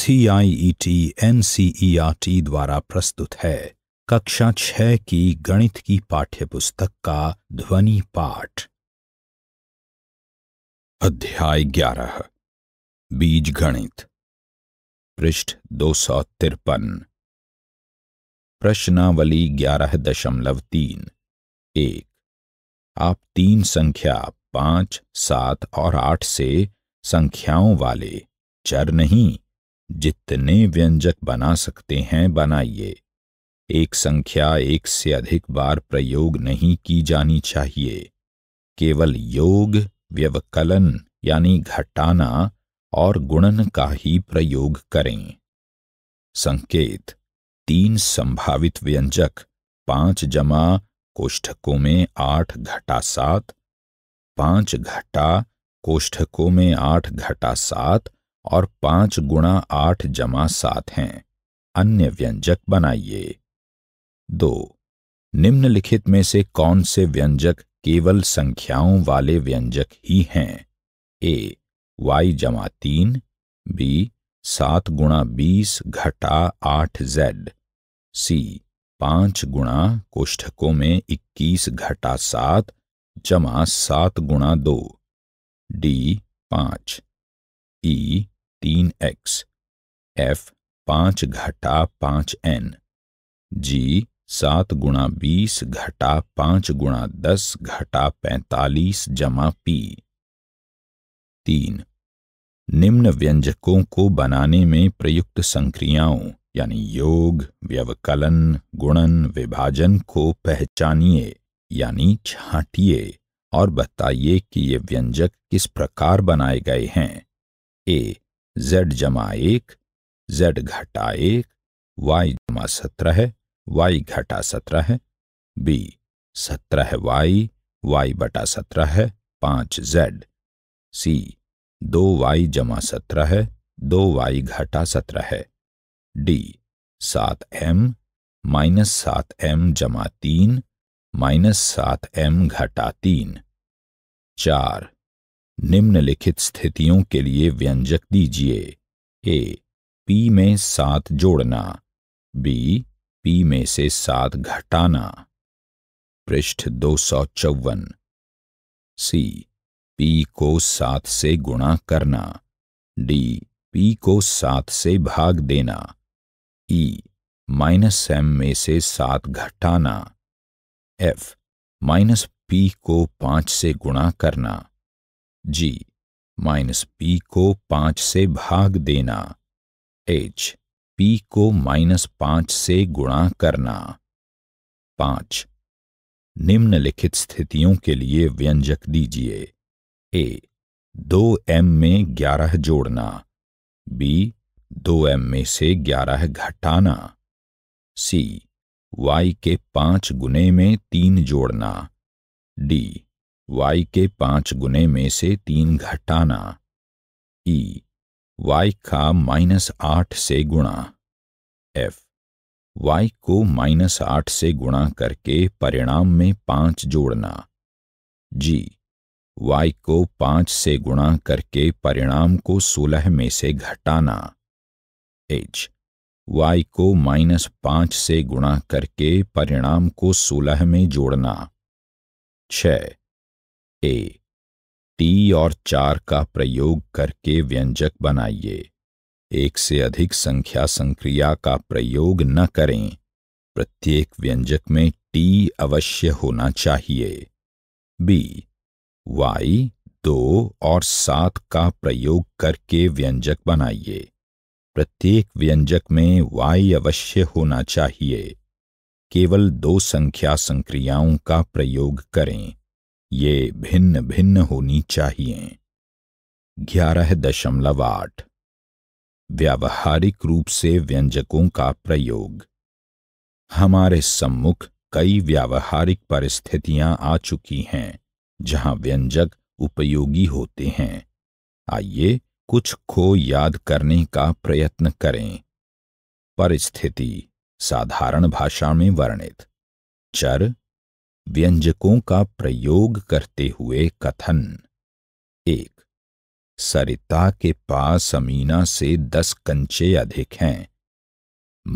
CIET NCERT e e द्वारा प्रस्तुत है कक्षा छह की गणित की पाठ्यपुस्तक का ध्वनि पाठ अध्याय ग्यारह बीज गणित पृष्ठ दो सौ तिरपन प्रश्नावली ग्यारह दशमलव तीन एक आप तीन संख्या पांच सात और आठ से संख्याओं वाले चर नहीं जितने व्यंजक बना सकते हैं बनाइए एक संख्या एक से अधिक बार प्रयोग नहीं की जानी चाहिए केवल योग व्यवकलन यानी घटाना और गुणन का ही प्रयोग करें संकेत तीन संभावित व्यंजक पांच जमा कोष्ठकों में आठ घटा सात पांच घटा कोष्ठकों में आठ घटा सात और पांच गुणा आठ जमा सात हैं अन्य व्यंजक बनाइए दो निम्नलिखित में से कौन से व्यंजक केवल संख्याओं वाले व्यंजक ही हैं ए वाई जमा तीन बी सात गुणा बीस घटा आठ जेड सी पांच गुणा कोष्ठकों में इक्कीस घटा सात जमा सात गुणा दो डी पांच ई एक्स एफ पांच घटा पांच एन जी सात गुणा बीस घटा पांच गुणा दस घटा पैंतालीस जमा पी तीन निम्न व्यंजकों को बनाने में प्रयुक्त संक्रियाओं यानी योग व्यवकलन गुणन विभाजन को पहचानिए यानी छाटिए और बताइए कि ये व्यंजक किस प्रकार बनाए गए हैं ए जेड जमा एक जेड घटा एक वाई जमा सत्रह है वाई घटा सत्रह है बी सत्रह है वाई वाई बटा सत्रह है पाँच जेड सी दो वाई जमा सत्रह है दो वाई घटा सत्रह है डी सात एम माइनस सात एम जमा तीन माइनस सात एम घटा तीन चार निम्नलिखित स्थितियों के लिए व्यंजक दीजिए ए पी में सात जोड़ना बी पी में से सात घटाना पृष्ठ दो सौ चौवन सी पी को सात से गुणा करना डी पी को सात से भाग देना ई e, माइनस एम में से सात घटाना एफ माइनस पी को पांच से गुणा करना जी माइनस पी को पांच से भाग देना एच पी को माइनस पांच से गुणा करना पांच निम्नलिखित स्थितियों के लिए व्यंजक दीजिए ए दो एम में ग्यारह जोड़ना बी दो एम में से ग्यारह घटाना सी वाई के पांच गुने में तीन जोड़ना डी वाई के पांच गुने में से तीन घटाना e वाई का माइनस आठ से गुणा एफ वाई को माइनस आठ से गुणा करके परिणाम में पांच जोड़ना जी वाई को पांच से गुणा करके परिणाम को सोलह में से घटाना एच वाई को माइनस पांच से गुणा करके परिणाम को सोलह में जोड़ना छ ए टी और चार का प्रयोग करके व्यंजक बनाइए एक से अधिक संख्या संक्रिया का प्रयोग न करें प्रत्येक व्यंजक में टी अवश्य होना चाहिए बी वाई दो और सात का प्रयोग करके व्यंजक बनाइए प्रत्येक व्यंजक में वाई अवश्य होना चाहिए केवल दो संख्या संक्रियाओं का प्रयोग करें ये भिन्न भिन्न होनी चाहिए ग्यारह दशमलव आठ व्यावहारिक रूप से व्यंजकों का प्रयोग हमारे सम्मुख कई व्यावहारिक परिस्थितियां आ चुकी हैं जहां व्यंजक उपयोगी होते हैं आइए कुछ खो याद करने का प्रयत्न करें परिस्थिति साधारण भाषा में वर्णित चर व्यंजकों का प्रयोग करते हुए कथन एक सरिता के पास अमीना से दस कंचे अधिक हैं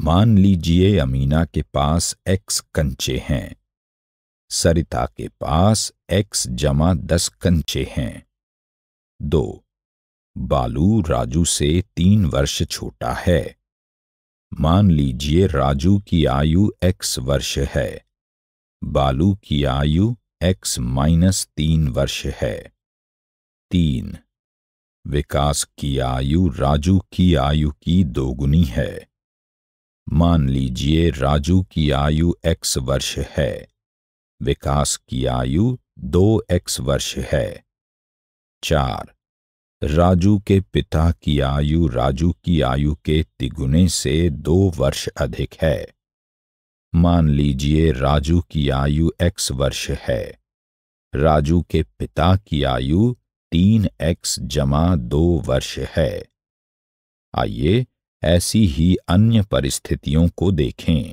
मान लीजिए अमीना के पास एक्स कंचे हैं सरिता के पास एक्स जमा दस कंचे हैं दो बालू राजू से तीन वर्ष छोटा है मान लीजिए राजू की आयु एक्स वर्ष है बालू की आयु एक्स माइनस तीन वर्ष है तीन विकास की आयु राजू की आयु की दोगुनी है मान लीजिए राजू की आयु एक्स वर्ष है विकास की आयु दो एक्स वर्ष है चार राजू के पिता की आयु राजू की आयु के तिगुने से दो वर्ष अधिक है मान लीजिए राजू की आयु एक्स वर्ष है राजू के पिता की आयु तीन एक्स जमा दो वर्ष है आइए ऐसी ही अन्य परिस्थितियों को देखें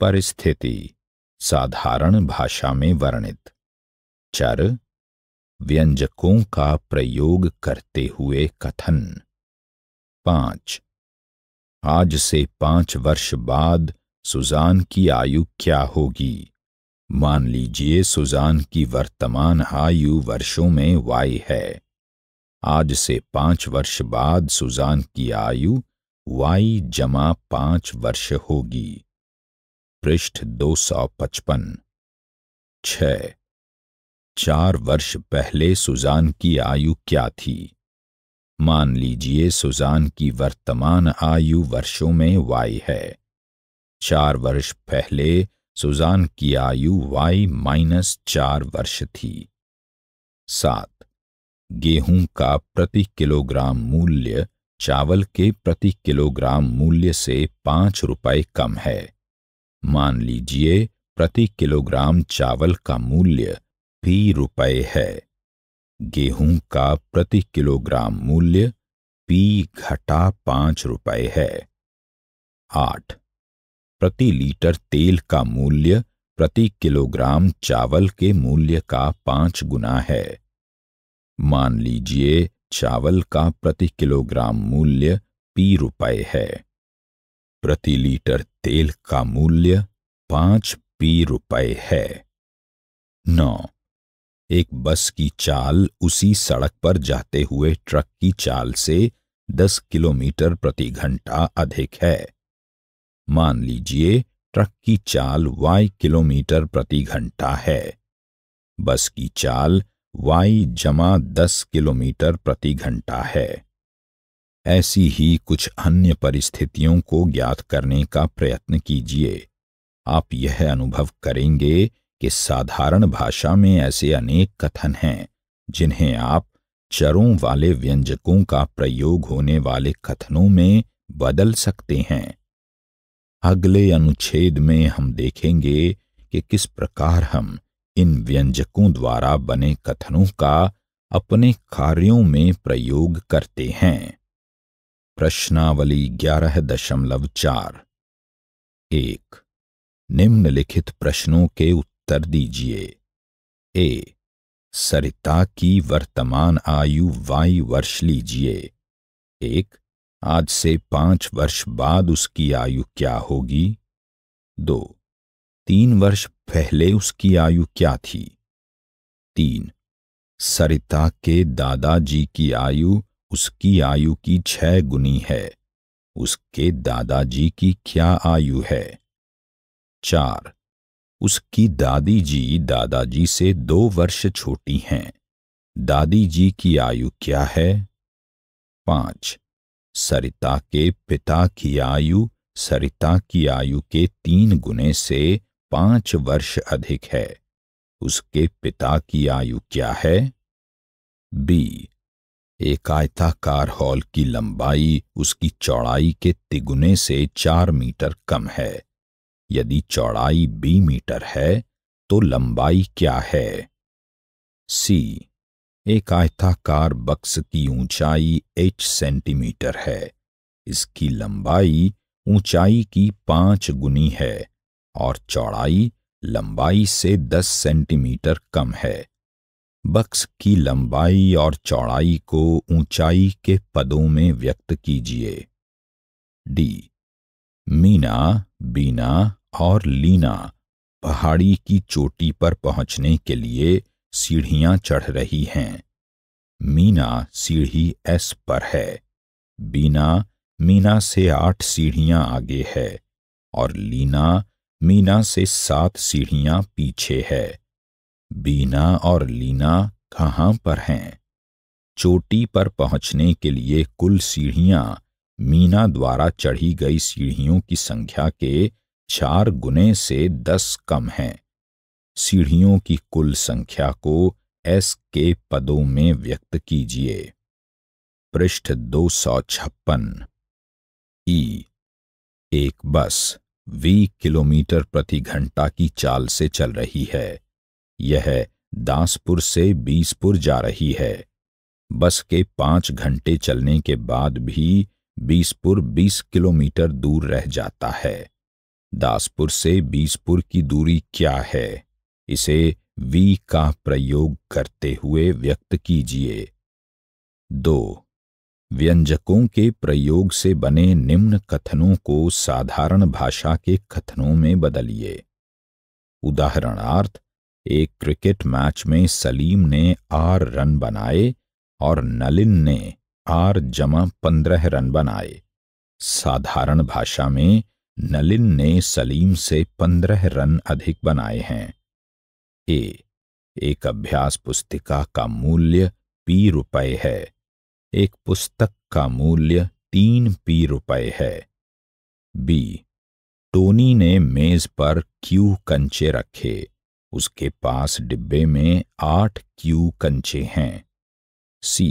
परिस्थिति साधारण भाषा में वर्णित चर व्यंजकों का प्रयोग करते हुए कथन पांच आज से पांच वर्ष बाद सुजान की आयु क्या होगी मान लीजिए सुजान की वर्तमान आयु वर्षों में वाई है आज से पांच वर्ष बाद सुजान की आयु वाई जमा पांच वर्ष होगी पृष्ठ दो सौ पचपन छ चार वर्ष पहले सुजान की आयु क्या थी मान लीजिए सुजान की वर्तमान आयु वर्षों में वाई है चार वर्ष पहले सुजान की आयु वाई माइनस चार वर्ष थी सात गेहूं का प्रति किलोग्राम मूल्य चावल के प्रति किलोग्राम मूल्य से पांच रुपए कम है मान लीजिए प्रति किलोग्राम चावल का मूल्य भी रुपए है गेहूं का प्रति किलोग्राम मूल्य पी घटा पांच रुपए है आठ प्रति लीटर तेल का मूल्य प्रति किलोग्राम चावल के मूल्य का पांच गुना है मान लीजिए चावल का प्रति किलोग्राम मूल्य पी रुपए है प्रति लीटर तेल का मूल्य पांच पी रुपए है नौ एक बस की चाल उसी सड़क पर जाते हुए ट्रक की चाल से दस किलोमीटर प्रति घंटा अधिक है मान लीजिए ट्रक की चाल y किलोमीटर प्रति घंटा है बस की चाल y जमा दस किलोमीटर प्रति घंटा है ऐसी ही कुछ अन्य परिस्थितियों को ज्ञात करने का प्रयत्न कीजिए आप यह अनुभव करेंगे कि साधारण भाषा में ऐसे अनेक कथन हैं जिन्हें आप चरों वाले व्यंजकों का प्रयोग होने वाले कथनों में बदल सकते हैं अगले अनुच्छेद में हम देखेंगे कि किस प्रकार हम इन व्यंजकों द्वारा बने कथनों का अपने कार्यों में प्रयोग करते हैं प्रश्नावली ग्यारह दशमलव चार एक निम्नलिखित प्रश्नों के उत्तर दीजिए ए सरिता की वर्तमान आयु वाई वर्ष लीजिए एक आज से पांच वर्ष बाद उसकी आयु क्या होगी दो तीन वर्ष पहले उसकी आयु क्या थी तीन सरिता के दादाजी की आयु उसकी आयु की छह गुनी है उसके दादाजी की क्या आयु है चार उसकी दादी जी दादाजी से दो वर्ष छोटी हैं दादी जी की आयु क्या है पांच सरिता के पिता की आयु सरिता की आयु के तीन गुने से पांच वर्ष अधिक है उसके पिता की आयु क्या है बी एक आयताकार हॉल की लंबाई उसकी चौड़ाई के तिगुने से चार मीटर कम है यदि चौड़ाई बी मीटर है तो लंबाई क्या है सी एक आयताकार बक्स की ऊंचाई एच सेंटीमीटर है इसकी लंबाई ऊंचाई की पांच गुनी है और चौड़ाई लंबाई से दस सेंटीमीटर कम है बक्स की लंबाई और चौड़ाई को ऊंचाई के पदों में व्यक्त कीजिए डी मीना बीना और लीना पहाड़ी की चोटी पर पहुंचने के लिए सीढ़ियां चढ़ रही हैं मीना सीढ़ी एस पर है बीना मीना से आठ सीढ़ियां आगे है और लीना मीना से सात सीढ़ियां पीछे है बीना और लीना कहाँ पर हैं चोटी पर पहुंचने के लिए कुल सीढ़ियां मीना द्वारा चढ़ी गई सीढ़ियों की संख्या के चार गुने से दस कम हैं सीढ़ियों की कुल संख्या को एस के पदों में व्यक्त कीजिए पृष्ठ दो सौ छप्पन ई एक बस वी किलोमीटर प्रति घंटा की चाल से चल रही है यह दासपुर से बीसपुर जा रही है बस के पांच घंटे चलने के बाद भी बीसपुर बीस किलोमीटर दूर रह जाता है दासपुर से बीसपुर की दूरी क्या है इसे वी का प्रयोग करते हुए व्यक्त कीजिए दो व्यंजकों के प्रयोग से बने निम्न कथनों को साधारण भाषा के कथनों में बदलिए उदाहरणार्थ एक क्रिकेट मैच में सलीम ने आर रन बनाए और नलिन ने आर जमा पंद्रह रन बनाए साधारण भाषा में नलिन ने सलीम से पंद्रह रन अधिक बनाए हैं ए एक अभ्यास पुस्तिका का मूल्य पी रुपए है एक पुस्तक का मूल्य तीन पी रुपए है बी टोनी ने मेज पर क्यू कंचे रखे उसके पास डिब्बे में आठ क्यू कंचे हैं सी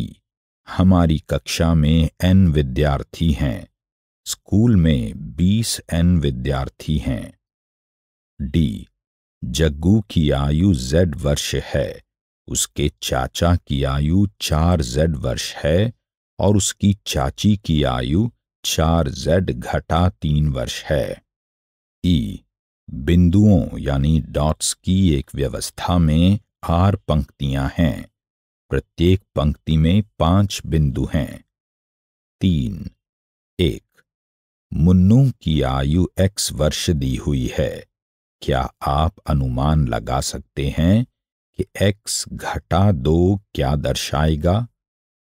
हमारी कक्षा में एन विद्यार्थी हैं स्कूल में बीस एन विद्यार्थी हैं डी जग्गू की आयु जेड वर्ष है उसके चाचा की आयु चार जेड वर्ष है और उसकी चाची की आयु चार जेड घटा तीन वर्ष है ई बिंदुओं यानी डॉट्स की एक व्यवस्था में आर पंक्तियां हैं प्रत्येक पंक्ति में पांच बिंदु हैं तीन एक मुन्नू की आयु एक्स वर्ष दी हुई है क्या आप अनुमान लगा सकते हैं कि x घटा दो क्या दर्शाएगा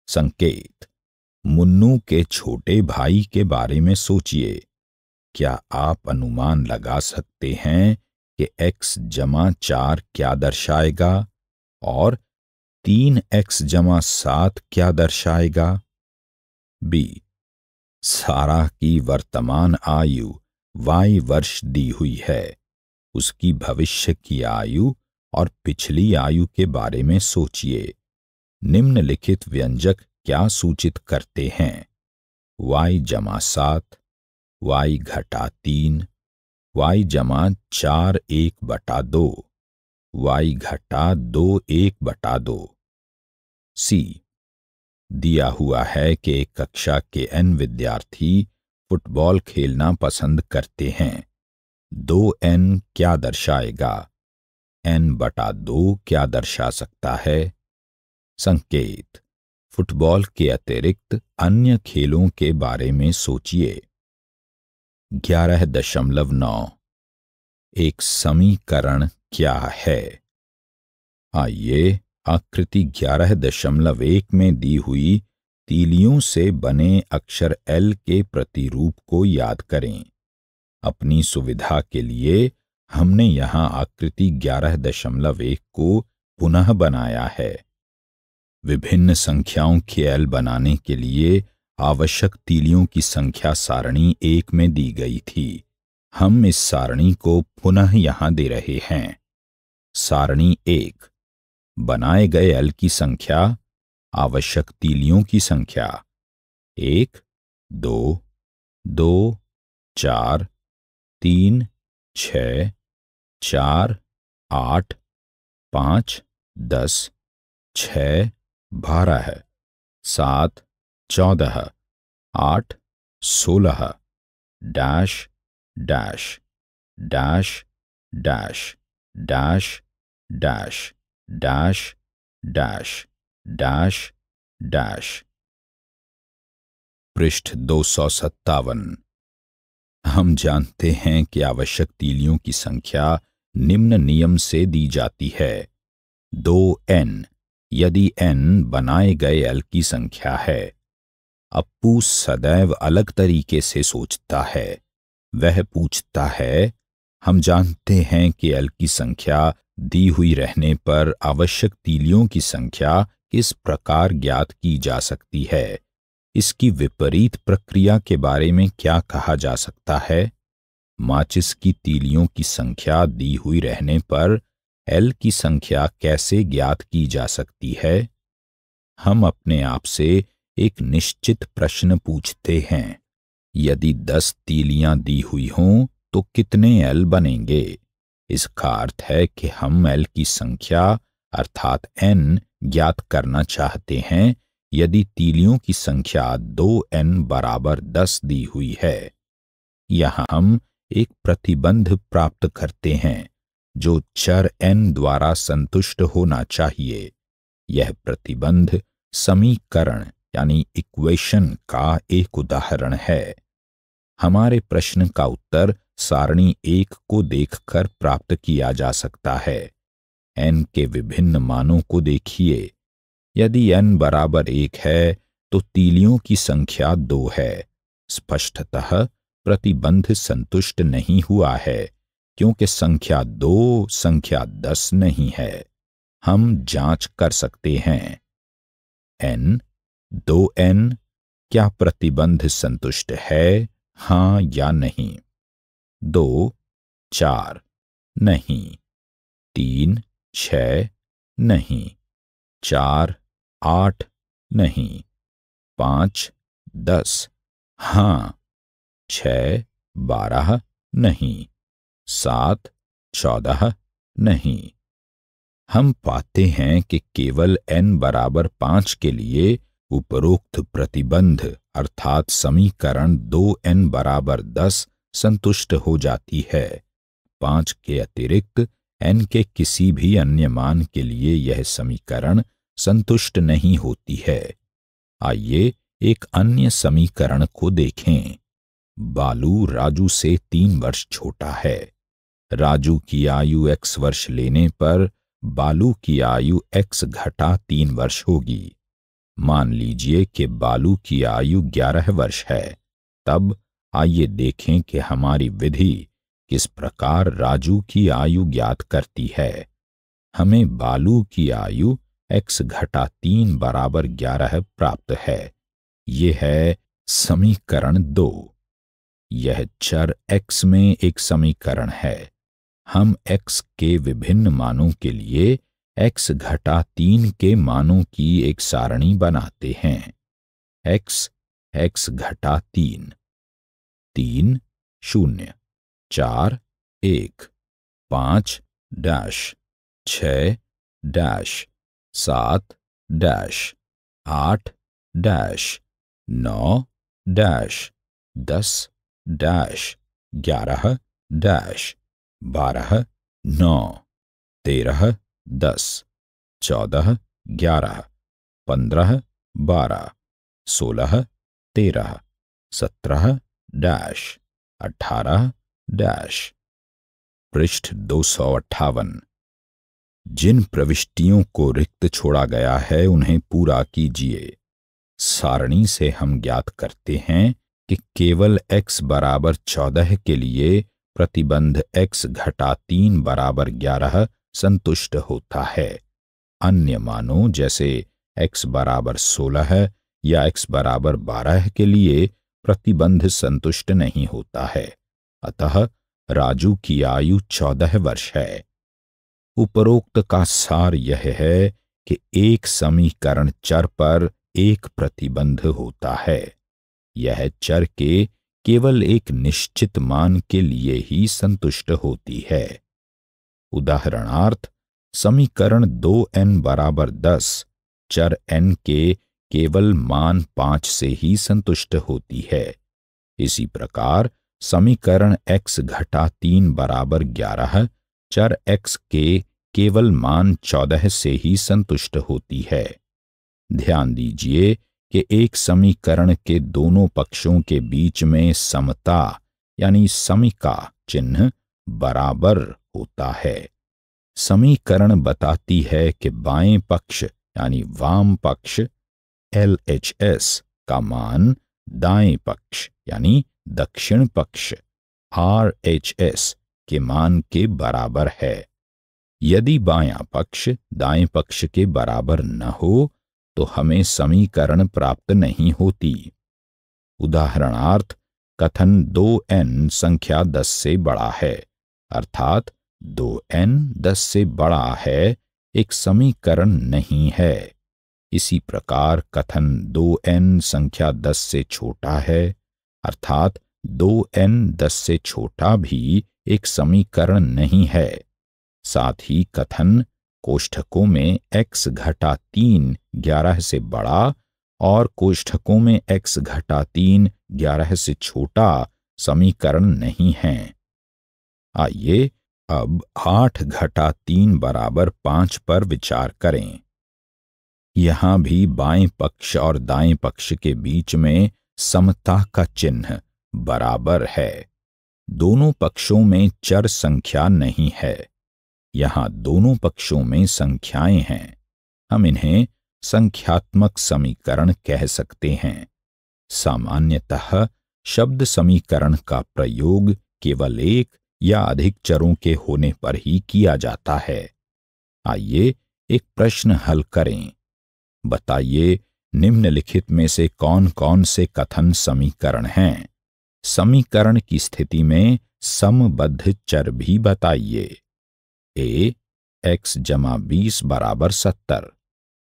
संकेत मुन्नू के छोटे भाई के बारे में सोचिए क्या आप अनुमान लगा सकते हैं कि x जमा चार क्या दर्शाएगा और तीन एक्स जमा सात क्या दर्शाएगा बी सारा की वर्तमान आयु वाई वर्ष दी हुई है उसकी भविष्य की आयु और पिछली आयु के बारे में सोचिए निम्नलिखित व्यंजक क्या सूचित करते हैं वाई जमा सात वाई घटा तीन वाई जमा चार एक बटा दो वाई घटा दो एक बटा दो सी दिया हुआ है कि कक्षा के एन विद्यार्थी फुटबॉल खेलना पसंद करते हैं दो एन क्या दर्शाएगा एन बटा दो क्या दर्शा सकता है संकेत फुटबॉल के अतिरिक्त अन्य खेलों के बारे में सोचिए ग्यारह दशमलव नौ एक समीकरण क्या है आइए आकृति ग्यारह दशमलव एक में दी हुई तीलियों से बने अक्षर एल के प्रतिरूप को याद करें अपनी सुविधा के लिए हमने यहां आकृति ग्यारह दशमलव एक को पुनः बनाया है विभिन्न संख्याओं के एल बनाने के लिए आवश्यक तीलियों की संख्या सारणी एक में दी गई थी हम इस सारणी को पुनः यहां दे रहे हैं सारणी एक बनाए गए एल की संख्या आवश्यक तीलियों की संख्या एक दो दो चार तीन छ चार आठ पाँच दस छ बारह सात चौदह आठ सोलह dash dash dash dash dash dash dash dash dash dash पृष्ठ दो सौ सत्तावन हम जानते हैं कि आवश्यक तीलियों की संख्या निम्न नियम से दी जाती है दो एन यदि एन बनाए गए एल की संख्या है अप्पू सदैव अलग तरीके से सोचता है वह पूछता है हम जानते हैं कि एल की संख्या दी हुई रहने पर आवश्यक तीलियों की संख्या किस प्रकार ज्ञात की जा सकती है इसकी विपरीत प्रक्रिया के बारे में क्या कहा जा सकता है माचिस की तीलियों की संख्या दी हुई रहने पर एल की संख्या कैसे ज्ञात की जा सकती है हम अपने आप से एक निश्चित प्रश्न पूछते हैं यदि दस तीलियां दी हुई हों तो कितने एल बनेंगे इसका अर्थ है कि हम एल की संख्या अर्थात एन ज्ञात करना चाहते हैं यदि तीलियों की संख्या दो एन बराबर दस दी हुई है यहां हम एक प्रतिबंध प्राप्त करते हैं जो चर एन द्वारा संतुष्ट होना चाहिए यह प्रतिबंध समीकरण यानी इक्वेशन का एक उदाहरण है हमारे प्रश्न का उत्तर सारणी एक को देखकर प्राप्त किया जा सकता है एन के विभिन्न मानों को देखिए यदि n बराबर एक है तो तीलियों की संख्या दो है स्पष्टतः प्रतिबंध संतुष्ट नहीं हुआ है क्योंकि संख्या दो संख्या दस नहीं है हम जांच कर सकते हैं n दो n क्या प्रतिबंध संतुष्ट है हां या नहीं दो चार नहीं तीन छ नहीं चार आठ नहीं पांच दस हाँ छ बारह नहीं सात चौदह नहीं हम पाते हैं कि केवल n बराबर पांच के लिए उपरोक्त प्रतिबंध अर्थात समीकरण दो एन बराबर दस संतुष्ट हो जाती है पांच के अतिरिक्त n के किसी भी अन्य मान के लिए यह समीकरण संतुष्ट नहीं होती है आइए एक अन्य समीकरण को देखें बालू राजू से तीन वर्ष छोटा है राजू की आयु एक्स वर्ष लेने पर बालू की आयु एक्स घटा तीन वर्ष होगी मान लीजिए कि बालू की आयु ग्यारह वर्ष है तब आइए देखें कि हमारी विधि किस प्रकार राजू की आयु ज्ञात करती है हमें बालू की आयु एक्स घटा तीन बराबर ग्यारह प्राप्त है ये है समीकरण दो यह चर x में एक समीकरण है हम x के विभिन्न मानों के लिए x घटा तीन के मानों की एक सारणी बनाते हैं x x घटा तीन तीन शून्य चार एक पांच डैश छ डैश सात डैश आठ डैश नौ डैश दस डैश ग्यारह डैश बारह नौ तेरह दस चौदह ग्यारह पंद्रह बारह सोलह तेरह सत्रह डैश अठारह डैश पृष्ठ दो सौ अट्ठावन जिन प्रविष्टियों को रिक्त छोड़ा गया है उन्हें पूरा कीजिए सारणी से हम ज्ञात करते हैं कि केवल x बराबर चौदह के लिए प्रतिबंध x घटा तीन बराबर ग्यारह संतुष्ट होता है अन्य मानों जैसे x बराबर सोलह या x बराबर बारह के लिए प्रतिबंध संतुष्ट नहीं होता है अतः राजू की आयु चौदह वर्ष है उपरोक्त का सार यह है कि एक समीकरण चर पर एक प्रतिबंध होता है यह चर के केवल एक निश्चित मान के लिए ही संतुष्ट होती है उदाहरणार्थ समीकरण 2n बराबर दस चर n के केवल मान पांच से ही संतुष्ट होती है इसी प्रकार समीकरण x घटा तीन बराबर ग्यारह चर एक्स के केवल मान चौदह से ही संतुष्ट होती है ध्यान दीजिए कि एक समीकरण के दोनों पक्षों के बीच में समता यानी समिका चिन्ह बराबर होता है समीकरण बताती है कि बाएं पक्ष यानी वाम पक्ष एल एच एस का मान दाएं पक्ष यानी दक्षिण पक्ष आर एच एस के मान के बराबर है यदि बायां पक्ष दाएं पक्ष के बराबर न हो तो हमें समीकरण प्राप्त नहीं होती उदाहरणार्थ कथन दो एन संख्या दस से बड़ा है अर्थात दो एन दस से बड़ा है एक समीकरण नहीं है इसी प्रकार कथन दो एन संख्या दस से छोटा है अर्थात दो एन दस से छोटा भी एक समीकरण नहीं है साथ ही कथन कोष्ठकों में x घटा तीन ग्यारह से बड़ा और कोष्ठकों में x घटा तीन ग्यारह से छोटा समीकरण नहीं है आइए अब आठ घटा तीन बराबर पांच पर विचार करें यहां भी बाएं पक्ष और दाएं पक्ष के बीच में समता का चिन्ह बराबर है दोनों पक्षों में चर संख्या नहीं है यहाँ दोनों पक्षों में संख्याएं हैं हम इन्हें संख्यात्मक समीकरण कह सकते हैं सामान्यतः शब्द समीकरण का प्रयोग केवल एक या अधिक चरों के होने पर ही किया जाता है आइए एक प्रश्न हल करें बताइए निम्नलिखित में से कौन कौन से कथन समीकरण हैं समीकरण की स्थिति में समबद्ध चर भी बताइए ए एक्स जमा बीस बराबर सत्तर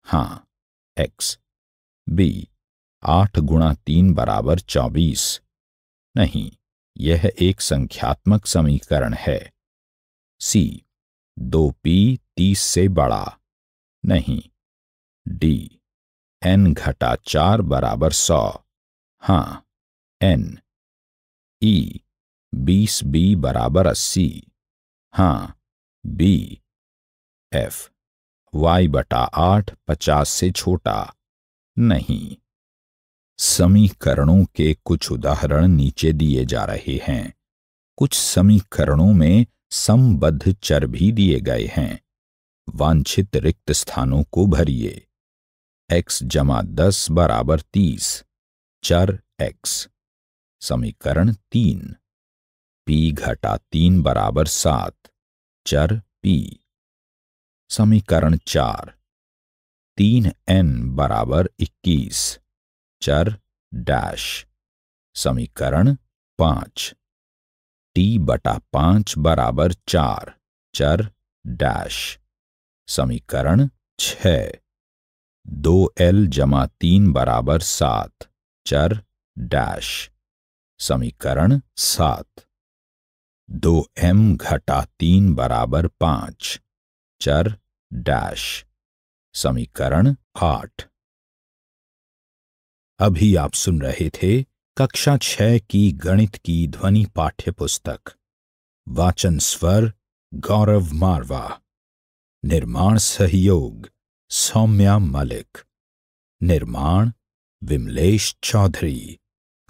हाँ एक्स बी आठ गुणा तीन बराबर चौबीस नहीं यह एक संख्यात्मक समीकरण है सी दो पी तीस से बड़ा नहीं डी एन घटा चार बराबर सौ हाँ एन ई e, बीस बी बराबर अस्सी हाँ बी एफ वाई बटा आठ पचास से छोटा नहीं समीकरणों के कुछ उदाहरण नीचे दिए जा रहे हैं कुछ समीकरणों में संबद्ध चर भी दिए गए हैं वांछित रिक्त स्थानों को भरिए x जमा दस बराबर तीस चर एक्स समीकरण तीन पी घटा तीन बराबर सात चर पी समीकरण चार तीन एन बराबर इक्कीस चर डैश समीकरण पांच टी बटा पांच बराबर चार चर डैश समीकरण छ दो एल जमा तीन बराबर सात चर डैश समीकरण सात दो एम घटा तीन बराबर पांच चर डैश समीकरण आठ अभी आप सुन रहे थे कक्षा छह की गणित की ध्वनि पाठ्य पुस्तक वाचन स्वर गौरव मारवा निर्माण सहयोग सौम्या मलिक निर्माण विमलेश चौधरी